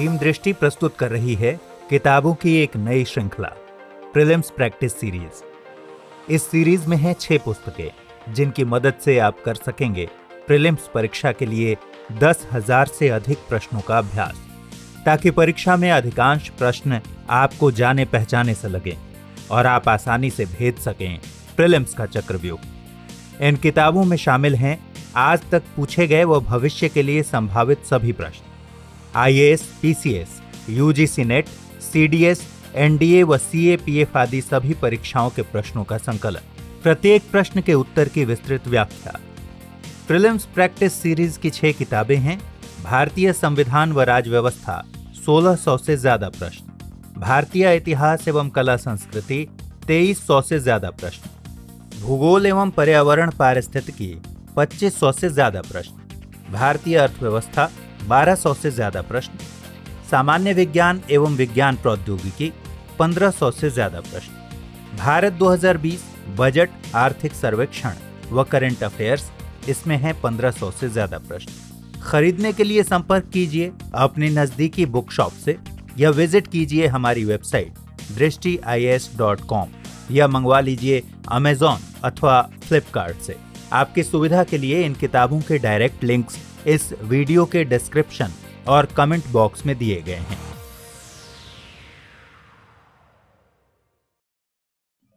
अंतिम दृष्टि प्रस्तुत कर रही है किताबों की एक नई श्रृंखला प्रिलिम्स प्रैक्टिस सीरीज इस सीरीज में है छह पुस्तकें जिनकी मदद से आप कर सकेंगे प्रिलिम्स परीक्षा के लिए दस हजार से अधिक प्रश्नों का अभ्यास ताकि परीक्षा में अधिकांश प्रश्न आपको जाने पहचाने से लगे और आप आसानी से भेज सकें प्रिलिम्स का चक्रव्यूह इन किताबों में शामिल हैं आज तक पूछे गए व भविष्य के लिए संभावित सभी प्रश्न IAS, PCS UGC NET CDS NDA व सीएपीएफ आदि सभी परीक्षाओं के प्रश्नों का संकलन प्रत्येक प्रश्न के उत्तर की विस्तृत व्याख्या प्रिलिम्स प्रैक्टिस सीरीज की छह किताबें हैं भारतीय संविधान व राजव्यवस्था 1600 से ज्यादा प्रश्न भारतीय इतिहास एवं कला संस्कृति 2300 से ज्यादा प्रश्न भूगोल एवं पर्यावरण पारिस्थितिकी 2500 से ज्यादा प्रश्न भारतीय अर्थव्यवस्था 1200 से ज्यादा प्रश्न सामान्य विज्ञान एवं विज्ञान प्रौद्योगिकी 1500 से ज्यादा प्रश्न भारत 2020 बजट आर्थिक सर्वेक्षण व करेंट अफेयर्स इसमें पंद्रह 1500 से ज्यादा प्रश्न खरीदने के लिए संपर्क कीजिए अपने नजदीकी बुक शॉप से या विजिट कीजिए हमारी वेबसाइट दृष्टि या मंगवा लीजिए अमेजॉन अथवा फ्लिपकार्ट से आपकी सुविधा के लिए इन किताबों के डायरेक्ट लिंक्स इस वीडियो के डिस्क्रिप्शन और कमेंट बॉक्स में दिए गए हैं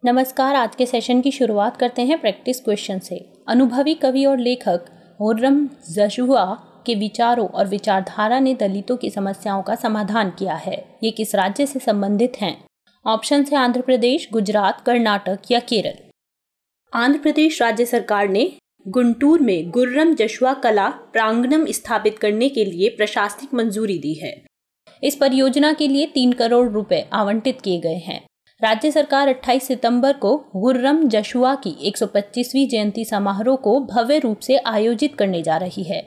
नमस्कार आज के सेशन की शुरुआत करते हैं प्रैक्टिस क्वेश्चन से अनुभवी कवि और लेखक होर्रम जशुआ के विचारों और विचारधारा ने दलितों की समस्याओं का समाधान किया है ये किस राज्य से संबंधित हैं ऑप्शन है आंध्र प्रदेश गुजरात कर्नाटक या केरल आंध्र प्रदेश राज्य सरकार ने गुंटूर में गुर्रम जशुआ कला प्रांगणम स्थापित करने के लिए प्रशासनिक मंजूरी दी है इस परियोजना के लिए तीन करोड़ रुपए आवंटित किए गए हैं राज्य सरकार 28 सितंबर को गुर्रम जशुआ की 125वीं जयंती समारोह को भव्य रूप से आयोजित करने जा रही है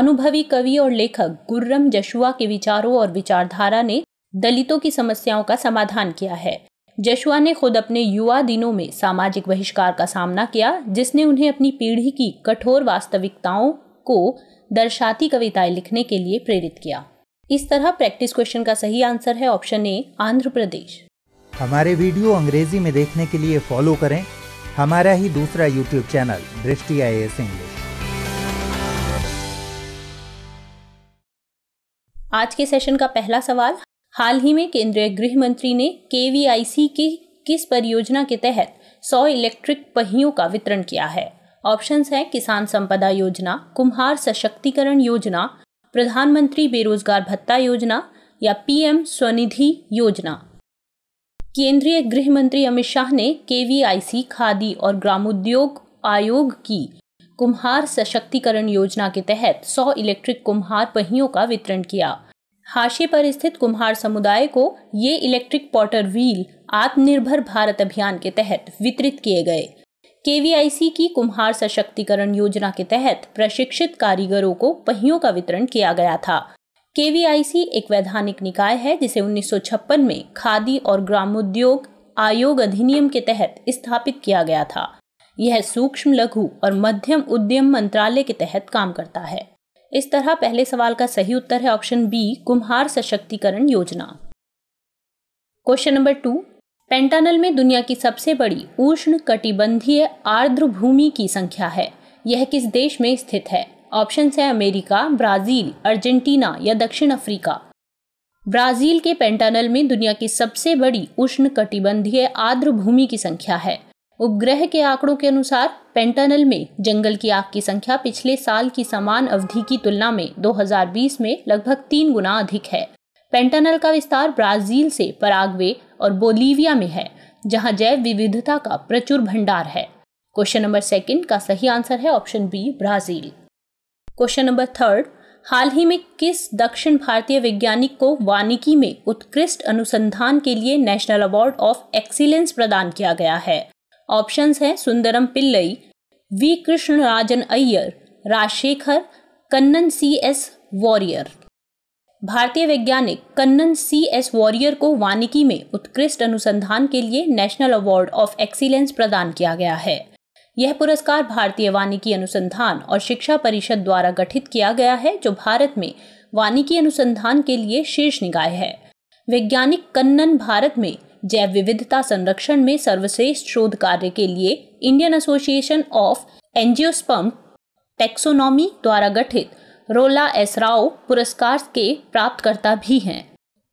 अनुभवी कवि और लेखक गुर्रम जशुआ के विचारों और विचारधारा ने दलितों की समस्याओं का समाधान किया है जशुआ ने खुद अपने युवा दिनों में सामाजिक बहिष्कार का सामना किया जिसने उन्हें अपनी पीढ़ी की कठोर वास्तविकताओं को दर्शाती कविताएं लिखने के लिए प्रेरित किया इस तरह प्रैक्टिस क्वेश्चन का सही आंसर है ऑप्शन ए आंध्र प्रदेश हमारे वीडियो अंग्रेजी में देखने के लिए फॉलो करें हमारा ही दूसरा यूट्यूब चैनल दृष्टि आई इंग्लिश आज के सेशन का पहला सवाल हाल ही में केंद्रीय गृह मंत्री ने के की किस परियोजना के तहत 100 इलेक्ट्रिक पहियों का वितरण किया है ऑप्शंस हैं किसान संपदा योजना कुम्हार सशक्तिकरण योजना प्रधानमंत्री बेरोजगार भत्ता योजना या पीएम स्वनिधि योजना केंद्रीय गृह मंत्री अमित शाह ने के खादी और ग्रामोद्योग आयोग की कुम्हार सशक्तिकरण योजना के तहत 100 इलेक्ट्रिक कुम्हार पहियों का वितरण किया हाशे पर स्थित कुम्हार समुदाय को ये इलेक्ट्रिक पॉटर व्हील आत्मनिर्भर भारत अभियान के तहत वितरित किए गए केवीआईसी की कुम्हार सशक्तिकरण योजना के तहत प्रशिक्षित कारीगरों को पहियों का वितरण किया गया था केवीआईसी एक वैधानिक निकाय है जिसे उन्नीस में खादी और ग्रामोद्योग आयोग अधिनियम के तहत स्थापित किया गया था यह सूक्ष्म लघु और मध्यम उद्यम मंत्रालय के तहत काम करता है इस तरह पहले सवाल का सही उत्तर है ऑप्शन बी कुम्हार सशक्तिकरण योजना क्वेश्चन नंबर टू पेंटानल में दुनिया की सबसे बड़ी उष्ण कटिबंधीय आर्द्र भूमि की संख्या है यह किस देश में स्थित है ऑप्शन है अमेरिका ब्राजील अर्जेंटीना या दक्षिण अफ्रीका ब्राजील के पेंटानल में दुनिया की सबसे बड़ी उष्ण कटिबंधीय आर्द्र भूमि की संख्या है उपग्रह के आंकड़ों के अनुसार पेंटनल में जंगल की आग की संख्या पिछले साल की समान अवधि की तुलना में 2020 में लगभग तीन गुना अधिक है पेंटनल का विस्तार ब्राजील से पराग्वे और बोलीविया में है जहां जैव विविधता का प्रचुर भंडार है क्वेश्चन नंबर सेकंड का सही आंसर है option B Brazil question number third हाल ही में किस दक्षिण भारतीय वैज्ञानिक को वानिकी में उत्कृष्ट अनुसंधान के लिए नेशनल अवार्ड ऑफ एक्सीलेंस प्रदान किया गया है ऑप्शंस हैं Sundaram Pillai V Krishna Rajan Iyer Rajashekhar Kannan C S Warrier भारतीय वैज्ञानिक कन्नन सी एस वॉरियर को वानिकी में उत्कृष्ट अनुसंधान के लिए नेशनल अवार्ड ऑफ एक्सीलेंस प्रदान किया गया है यह पुरस्कार भारतीय वानिकी अनुसंधान और शिक्षा परिषद द्वारा गठित किया गया है जो भारत में वानिकी अनुसंधान के लिए शीर्ष निकाय है वैज्ञानिक कन्नन भारत में जैव विविधता संरक्षण में सर्वश्रेष्ठ शोध कार्य के लिए Indian association of angiosperm taxonomy द्वारा गठित रोला एस राव पुरस्कार के प्राप्तकर्ता भी हैं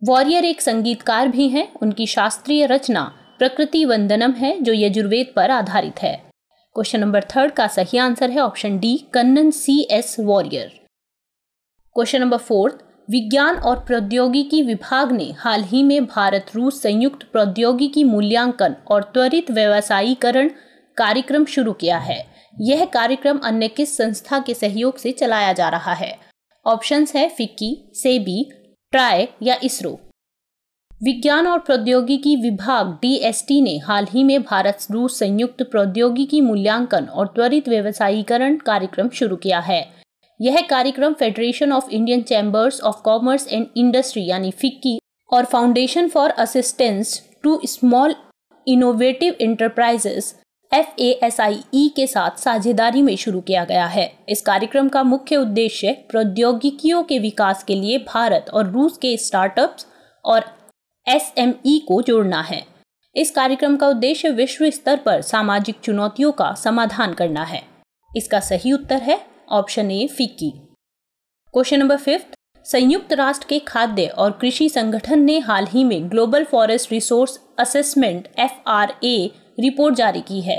वॉरियर एक संगीतकार भी हैं उनकी शास्त्रीय रचना प्रकृति वंदनम है जो यजुर्वेद पर आधारित है क्वेश्चन नंबर थर्ड का सही आंसर है option D Kannan C S Warrier question number fourth विज्ञान और प्रौद्योगिकी विभाग ने हाल ही में भारत रूस संयुक्त प्रौद्योगिकी मूल्यांकन और त्वरित व्यवसायीकरण कार्यक्रम शुरू किया है यह कार्यक्रम अन्य किस संस्था के सहयोग से चलाया जा रहा है ऑप्शंस है फिक्की सेबी ट्राय या इसरो विज्ञान और प्रौद्योगिकी विभाग डीएसटी ने हाल ही में भारत रूस संयुक्त प्रौद्योगिकी मूल्यांकन और त्वरित व्यवसायीकरण कार्यक्रम शुरू किया है यह कार्यक्रम federation of Indian chambers of commerce and industry यानी फिक्की और foundation for assistance to small innovative enterprises F A S I E के साथ साझेदारी में शुरू किया गया है इस कार्यक्रम का मुख्य उद्देश्य प्रौद्योगिकियों के विकास के लिए भारत और रूस के स्टार्टअप्स और एस एम ई को जोड़ना है इस कार्यक्रम का उद्देश्य विश्व स्तर पर सामाजिक चुनौतियों का समाधान करना है इसका सही उत्तर है option A FICCI question number fifth संयुक्त राष्ट्र के खाद्य और कृषि संगठन ने हाल ही में global forest resource assessment F report जारी की है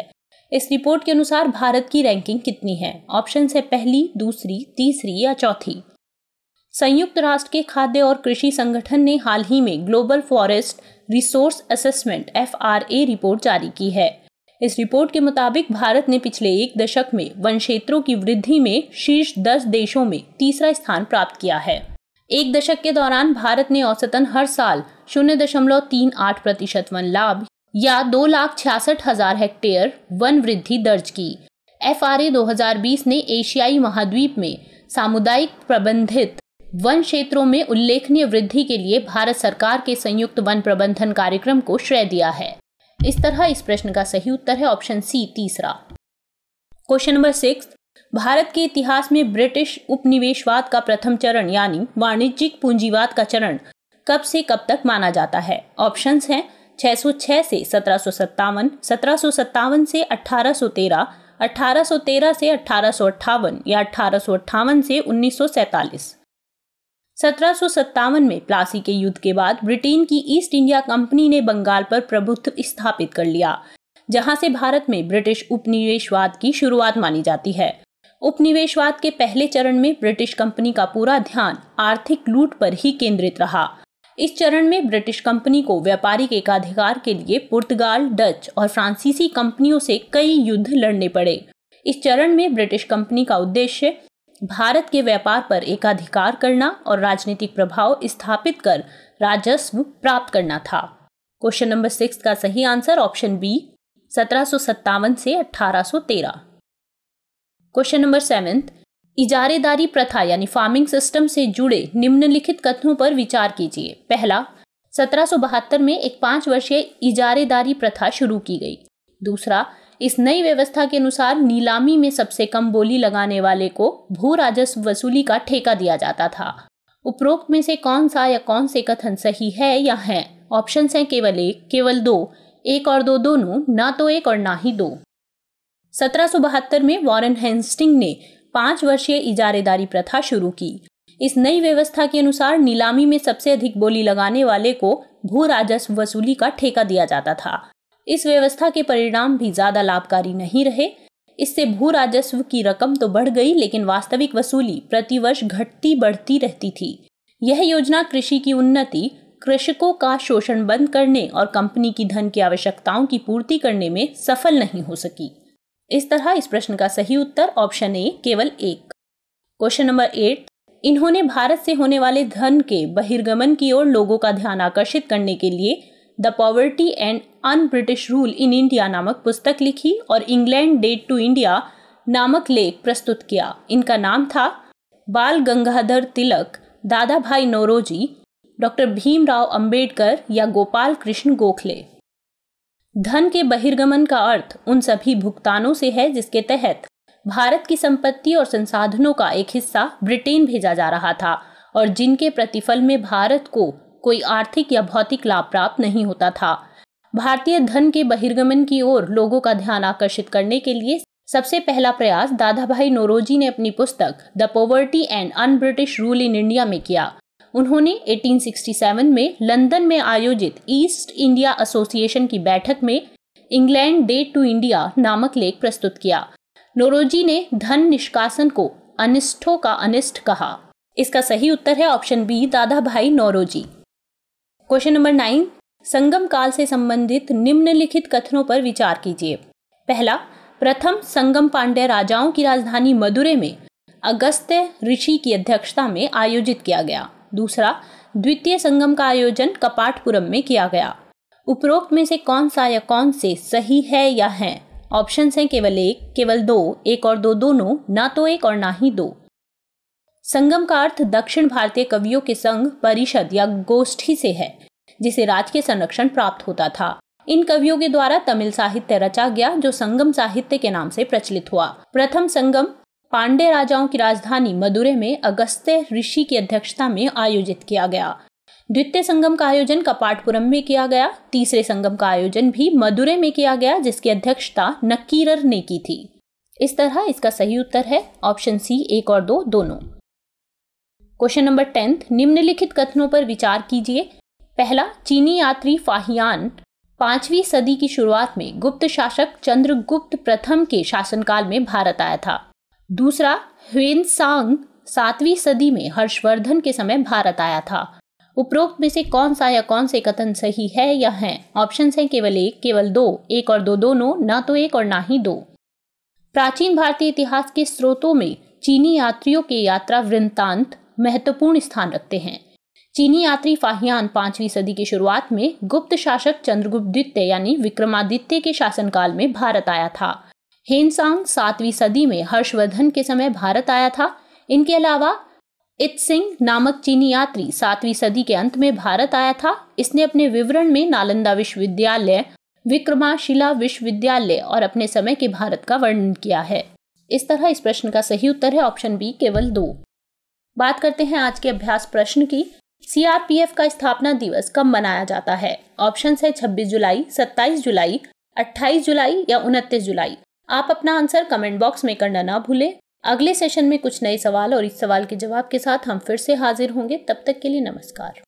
इस रिपोर्ट के अनुसार भारत की रैंकिंग कितनी है ऑप्शन है पहली दूसरी तीसरी या चौथी संयुक्त राष्ट्र के खाद्य और कृषि संगठन ने हाल ही में global forest resource assessment F report जारी की है इस रिपोर्ट के मुताबिक भारत ने पिछले एक दशक में वन क्षेत्रों की वृद्धि में शीर्ष दस देशों में तीसरा स्थान प्राप्त किया है एक दशक के दौरान भारत ने औसतन हर साल शून्य दशमलव तीन आठ प्रतिशत वन लाभ या दो लाख छियासठ हजार हेक्टेयर वन वृद्धि दर्ज की एफ आर ए बीस ने एशियाई महाद्वीप में सामुदायिक प्रबंधित वन क्षेत्रों में उल्लेखनीय वृद्धि के लिए भारत सरकार के संयुक्त वन प्रबंधन कार्यक्रम को श्रेय दिया है इस तरह इस प्रश्न का सही उत्तर है ऑप्शन सी तीसरा क्वेश्चन नंबर सिक्स भारत के इतिहास में ब्रिटिश उपनिवेशवाद का प्रथम चरण यानी वाणिज्यिक पूंजीवाद का चरण कब से कब तक माना जाता है ऑप्शंस हैं 606 से सत्रह सौ सत्तावन से 1813, 1813 से अठारह या अठारह से उन्नीस सत्रह में प्लासी के युद्ध के बाद ब्रिटेन की ईस्ट इंडिया कंपनी ने बंगाल पर प्रभुत्व स्थापित कर लिया जहां से भारत में ब्रिटिश उपनिवेशवाद की शुरुआत मानी जाती है उपनिवेशवाद के पहले चरण में ब्रिटिश कंपनी का पूरा ध्यान आर्थिक लूट पर ही केंद्रित रहा इस चरण में ब्रिटिश कंपनी को व्यापारिक एकाधिकार के लिए पुर्तगाल डच और फ्रांसीसी कंपनियों से कई युद्ध लड़ने पड़े इस चरण में ब्रिटिश कंपनी का उद्देश्य भारत के व्यापार पर एकाधिकार करना और राजनीतिक प्रभाव स्थापित कर राजस्व प्राप्त करना था क्वेश्चन नंबर सिक्स का सही आंसर ऑप्शन बी सत्रह से अठारह क्वेश्चन नंबर सेवन इजारेदारी प्रथा यानी फार्मिंग सिस्टम से जुड़े निम्नलिखित कथनों पर विचार कीजिए पहला 1772 में एक पाँच वर्षीय इजारेदारी प्रथा शुरू की गई दूसरा इस नई व्यवस्था के अनुसार नीलामी में सबसे कम बोली लगाने वाले को भू राजस्व वसूली का ठेका दिया जाता था उपरोक्त में से कौन सा या कौन से कथन सही है या है ऑप्शन हैं केवल एक केवल दो एक और दो दोनों ना तो एक और ना ही दो सत्रह में वॉरन हेंस्टिंग ने पाँच वर्षीय इजारेदारी प्रथा शुरू की इस नई व्यवस्था के अनुसार नीलामी में सबसे अधिक बोली लगाने वाले को भू राजस्व वसूली का ठेका दिया जाता था इस व्यवस्था के परिणाम भी ज्यादा लाभकारी नहीं रहे इससे भू राजस्व की रकम तो बढ़ गई लेकिन वास्तविक वसूली प्रतिवर्ष घटती बढ़ती रहती थी यह योजना कृषि की उन्नति कृषकों का शोषण बंद करने और कंपनी की धन की आवश्यकताओं की पूर्ति करने में सफल नहीं हो सकी इस तरह इस प्रश्न का सही उत्तर ऑप्शन ए केवल एक क्वेश्चन नंबर एट इन्होंने भारत से होने वाले धन के बहिर्गमन की ओर लोगों का ध्यान आकर्षित करने के लिए the poverty and un British rule in India नामक पुस्तक लिखी और इंग्लैंड डेट टू इंडिया नामक लेख प्रस्तुत किया इनका नाम था बाल गंगाधर तिलक दादा भाई नोरोजी डॉक्टर भीमराव अंबेडकर या गोपाल कृष्ण गोखले धन के बहिर्गमन का अर्थ उन सभी भुगतानों से है जिसके तहत भारत की संपत्ति और संसाधनों का एक हिस्सा ब्रिटेन भेजा जा रहा था और जिनके प्रतिफल में भारत को कोई आर्थिक या भौतिक लाभ प्राप्त नहीं होता था भारतीय धन के बहिर्गमन की ओर लोगों का ध्यान आकर्षित करने के लिए सबसे पहला प्रयास दादा भाई नोरोजी ने अपनी पुस्तक the poverty and un British rule in India में किया उन्होंने 1867 में लंदन में आयोजित ईस्ट इंडिया एसोसिएशन की बैठक में इंग्लैंड डे टू इंडिया नामक लेख प्रस्तुत किया नोरोजी ने धन निष्कासन को अनिष्ठों का अनिष्ट कहा इसका सही उत्तर है option B Dada Bhai Naoroji question number nine Sangam काल से संबंधित निम्नलिखित कथनों पर विचार कीजिए पहला प्रथम संगम पांड्य राजाओं की राजधानी मदुरे में अगस्त्य ऋषि की अध्यक्षता में आयोजित किया गया दूसरा द्वितीय संगम का आयोजन कपाटपुरम में किया गया उपरोक्त में से कौन सा या कौन से सही है या है ऑप्शन हैं केवल एक केवल दो एक और दो दोनों ना तो एक और ना ही दो संगम का अर्थ दक्षिण भारतीय कवियों के संघ परिषद या गोष्ठी से है जिसे राज के संरक्षण प्राप्त होता था इन कवियों के द्वारा तमिल साहित्य रचा गया जो संगम साहित्य के नाम से प्रचलित हुआ प्रथम संगम पांडे राजाओं की राजधानी मदुरे में अगस्त्य ऋषि की अध्यक्षता में आयोजित किया गया द्वितीय संगम का आयोजन कपाटपुरम में किया गया तीसरे संगम का आयोजन भी मदुरे में किया गया जिसकी अध्यक्षता नकीरर ने की थी इस तरह इसका सही उत्तर है ऑप्शन सी एक और दो दोनों क्वेश्चन नंबर टेंथ निम्नलिखित कथनों पर विचार कीजिए पहला चीनी यात्री फाहियान पांचवी सदी की शुरुआत में गुप्त शासक चंद्रगुप्त प्रथम के शासनकाल में भारत आया था दूसरा ह्वेनसांग सातवीं सदी में हर्षवर्धन के समय भारत आया था उपरोक्त में से कौन सा या कौन से कथन सही है या है ऑप्शन हैं केवल एक केवल दो एक और दो दोनों ना तो एक और ना ही दो प्राचीन भारतीय इतिहास के स्रोतों में चीनी यात्रियों के यात्रा वृंतांत महत्वपूर्ण स्थान रखते हैं चीनी यात्री फाहियान पांचवीं सदी की शुरुआत में गुप्त शासक चंद्रगुप्त यानी विक्रमादित्य के शासनकाल में भारत आया था हेनसांग सातवीं सदी में हर्षवर्धन के समय भारत आया था इनके अलावा इत सिंह नामक चीनी यात्री सातवीं सदी के अंत में भारत आया था इसने अपने विवरण में नालंदा विश्वविद्यालय विक्रमाशिला विश्वविद्यालय और अपने समय के भारत का वर्णन किया है इस तरह इस प्रश्न का सही उत्तर है ऑप्शन बी केवल दो बात करते हैं आज के अभ्यास प्रश्न की सीआरपीएफ का स्थापना दिवस कब मनाया जाता है ऑप्शन है छब्बीस जुलाई सत्ताईस जुलाई अट्ठाईस जुलाई या उनतीस जुलाई आप अपना आंसर कमेंट बॉक्स में करना ना भूलें अगले सेशन में कुछ नए सवाल और इस सवाल के जवाब के साथ हम फिर से हाजिर होंगे तब तक के लिए नमस्कार